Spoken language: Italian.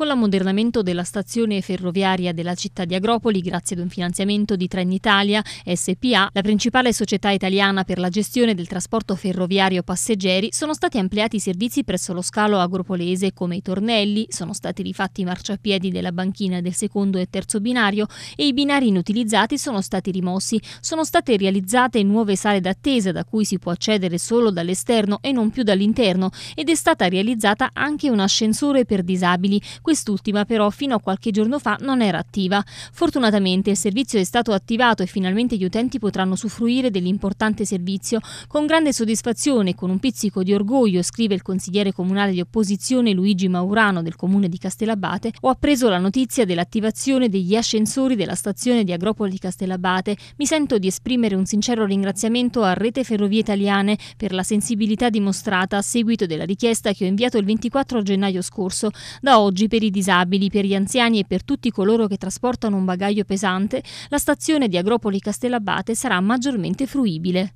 Con l'ammodernamento della stazione ferroviaria della città di Agropoli, grazie ad un finanziamento di Trenitalia SPA, la principale società italiana per la gestione del trasporto ferroviario passeggeri, sono stati ampliati i servizi presso lo scalo agropolese come i tornelli, sono stati rifatti i marciapiedi della banchina del secondo e terzo binario e i binari inutilizzati sono stati rimossi. Sono state realizzate nuove sale d'attesa da cui si può accedere solo dall'esterno e non più dall'interno ed è stata realizzata anche un ascensore per disabili. Quest'ultima però fino a qualche giorno fa non era attiva. Fortunatamente il servizio è stato attivato e finalmente gli utenti potranno usufruire dell'importante servizio. Con grande soddisfazione e con un pizzico di orgoglio, scrive il consigliere comunale di opposizione Luigi Maurano del comune di Castellabate, ho appreso la notizia dell'attivazione degli ascensori della stazione di Agropoli di Castellabate. Mi sento di esprimere un sincero ringraziamento a Rete Ferrovie Italiane per la sensibilità dimostrata a seguito della richiesta che ho inviato il 24 gennaio scorso. Da oggi per i disabili, per gli anziani e per tutti coloro che trasportano un bagaglio pesante, la stazione di Agropoli Castellabate sarà maggiormente fruibile.